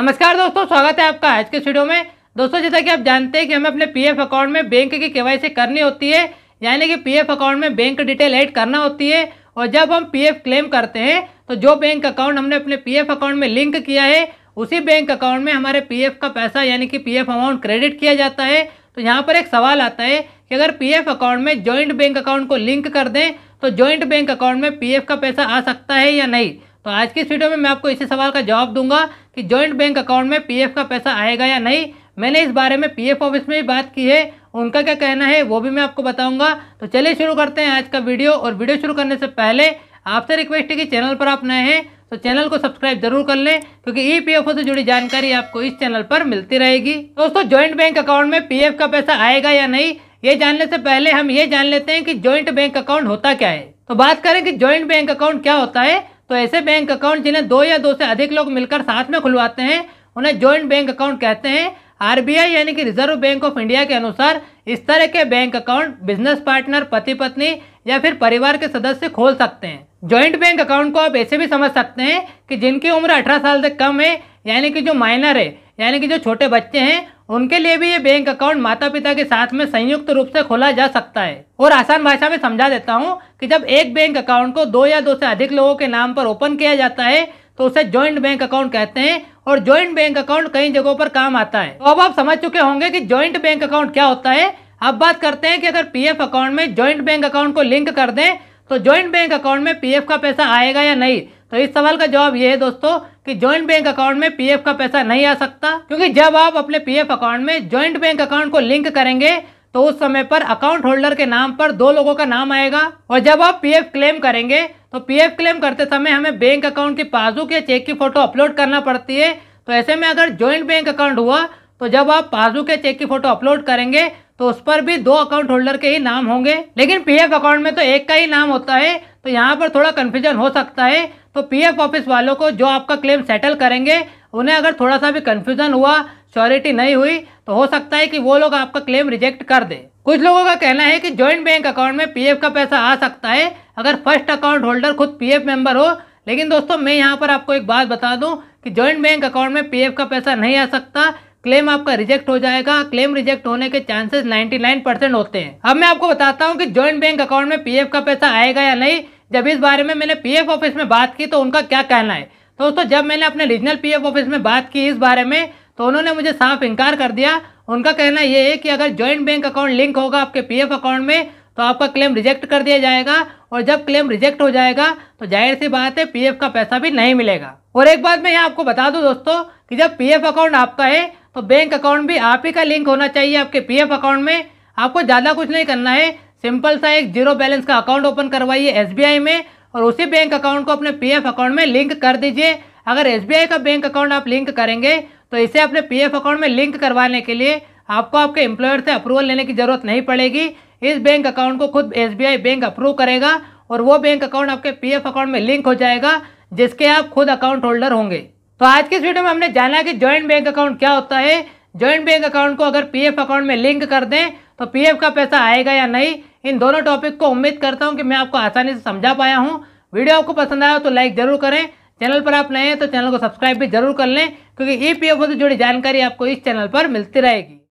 नमस्कार दोस्तों स्वागत है आपका आज के वीडियो में दोस्तों जैसा कि आप जानते हैं कि हमें अपने पीएफ अकाउंट में बैंक की केवाईसी करनी होती है यानी कि पीएफ अकाउंट में बैंक डिटेल ऐड करना होती है और जब हम पीएफ क्लेम करते हैं तो जो बैंक अकाउंट हमने अपने पीएफ अकाउंट में लिंक किया है उसी बैंक अकाउंट में हमारे पी का पैसा यानी कि पी अमाउंट क्रेडिट किया जाता है तो यहाँ पर एक सवाल आता है कि अगर पी अकाउंट में जॉइंट बैंक अकाउंट को लिंक कर दें तो जॉइंट बैंक अकाउंट में पी का पैसा आ सकता है या नहीं तो आज की इस वीडियो में मैं आपको इसी सवाल का जवाब दूंगा कि जॉइंट बैंक अकाउंट में पीएफ का पैसा आएगा या नहीं मैंने इस बारे में पीएफ ऑफिस में भी बात की है उनका क्या कहना है वो भी मैं आपको बताऊंगा तो चलिए शुरू करते हैं आज का वीडियो और वीडियो शुरू करने से पहले आपसे रिक्वेस्ट है कि चैनल पर आप नए हैं तो चैनल को सब्सक्राइब जरूर कर लें क्योंकि ई पी से जुड़ी जानकारी आपको इस चैनल पर मिलती रहेगी दोस्तों जॉइंट बैंक अकाउंट में पी का पैसा आएगा या नहीं ये जानने से पहले हम ये जान लेते हैं कि जॉइंट बैंक अकाउंट होता क्या है तो बात करें कि जॉइंट बैंक अकाउंट क्या होता है तो ऐसे बैंक अकाउंट जिन्हें दो या दो से अधिक लोग मिलकर साथ में खुलवाते हैं उन्हें ज्वाइंट बैंक अकाउंट कहते हैं आरबीआई यानी कि रिजर्व बैंक ऑफ इंडिया के अनुसार इस तरह के बैंक अकाउंट बिजनेस पार्टनर पति पत्नी या फिर परिवार के सदस्य खोल सकते हैं ज्वाइंट बैंक अकाउंट को आप ऐसे भी समझ सकते हैं कि जिनकी उम्र 18 साल से कम है यानी कि जो माइनर है यानी कि जो छोटे बच्चे हैं उनके लिए भी ये बैंक अकाउंट माता पिता के साथ में संयुक्त रूप से खोला जा सकता है और आसान भाषा में समझा देता हूँ कि जब एक बैंक अकाउंट को दो या दो से अधिक लोगों के नाम पर ओपन किया जाता है तो उसे ज्वाइंट बैंक अकाउंट कहते हैं और ज्वाइंट बैंक अकाउंट कई जगहों पर काम आता है तो अब आप समझ चुके होंगे कि ज्वाइंट बैंक अकाउंट क्या होता है अब बात करते हैं कि अगर पीएफ अकाउंट में ज्वाइंट बैंक अकाउंट को लिंक कर दें तो ज्वाइंट बैंक अकाउंट में पीएफ का पैसा आएगा या नहीं तो इस सवाल का जवाब ये है दोस्तों कि ज्वाइंट बैंक अकाउंट में पीएफ का पैसा नहीं आ सकता क्योंकि जब आप अपने पीएफ अकाउंट में ज्वाइंट बैंक अकाउंट को लिंक करेंगे तो उस समय पर अकाउंट होल्डर के नाम पर दो लोगों का नाम आएगा और जब आप पीएफ क्लेम करेंगे तो पीएफ क्लेम करते समय हमें बैंक अकाउंट की पासबुक या चेक की फोटो अपलोड करना पड़ती है तो ऐसे में अगर ज्वाइंट बैंक अकाउंट हुआ तो जब आप पासबुक या चेक की फोटो अपलोड करेंगे तो उस पर भी दो अकाउंट होल्डर के ही नाम होंगे लेकिन पीएफ अकाउंट में तो एक का ही नाम होता है तो यहाँ पर थोड़ा कन्फ्यूजन हो सकता है तो पीएफ ऑफिस वालों को जो आपका क्लेम सेटल करेंगे उन्हें अगर थोड़ा सा भी कन्फ्यूज़न हुआ श्योरिटी नहीं हुई तो हो सकता है कि वो लोग आपका क्लेम रिजेक्ट कर दे कुछ लोगों का कहना है कि जॉइंट बैंक अकाउंट में पीएफ का पैसा आ सकता है अगर फर्स्ट अकाउंट होल्डर खुद पीएफ मेंबर हो लेकिन दोस्तों मैं यहाँ पर आपको एक बात बता दूं कि जॉइंट बैंक अकाउंट में पीएफ का पैसा नहीं आ सकता क्लेम आपका रिजेक्ट हो जाएगा क्लेम रिजेक्ट होने के चांसेस 99 परसेंट होते हैं अब मैं आपको बताता हूँ कि जॉइंट बैंक अकाउंट में पीएफ का पैसा आएगा या नहीं जब इस बारे में मैंने पी ऑफिस में बात की तो उनका क्या कहना है दोस्तों जब मैंने अपने रीजनल पी ऑफिस में बात की इस बारे में तो उन्होंने मुझे साफ इनकार कर दिया उनका कहना यह है कि अगर ज्वाइंट बैंक अकाउंट लिंक होगा आपके पीएफ अकाउंट में तो आपका क्लेम रिजेक्ट कर दिया जाएगा और जब क्लेम रिजेक्ट हो जाएगा तो जाहिर सी बात है पीएफ का पैसा भी नहीं मिलेगा और एक बात मैं यहाँ आपको बता दूँ दोस्तों कि जब पीएफ अकाउंट आपका है तो बैंक अकाउंट भी आप ही का लिंक होना चाहिए आपके पी अकाउंट में आपको ज़्यादा कुछ नहीं करना है सिंपल सा एक जीरो बैलेंस का अकाउंट ओपन करवाइए एसबीआई में और उसी बैंक अकाउंट को अपने पीएफ अकाउंट में लिंक कर दीजिए अगर एसबीआई का बैंक अकाउंट आप लिंक करेंगे तो इसे अपने पीएफ अकाउंट में लिंक करवाने के लिए आपको आपके एम्प्लॉयर से अप्रूवल लेने की ज़रूरत नहीं पड़ेगी इस बैंक अकाउंट को खुद एस बैंक अप्रूव करेगा और वो बैंक अकाउंट आपके पीएफ अकाउंट में लिंक हो जाएगा जिसके आप खुद अकाउंट होल्डर होंगे तो आज की इस वीडियो में हमने जाना कि जॉइंट बैंक अकाउंट क्या होता है जॉइंट बैंक अकाउंट को अगर पीएफ अकाउंट में लिंक कर दें तो पीएफ का पैसा आएगा या नहीं इन दोनों टॉपिक को उम्मीद करता हूँ कि मैं आपको आसानी से समझा पाया हूँ वीडियो आपको पसंद आया तो लाइक जरूर करें चैनल पर आप नए हैं तो चैनल को सब्सक्राइब भी जरूर कर लें क्योंकि ई से जुड़ी जानकारी आपको इस चैनल पर मिलती रहेगी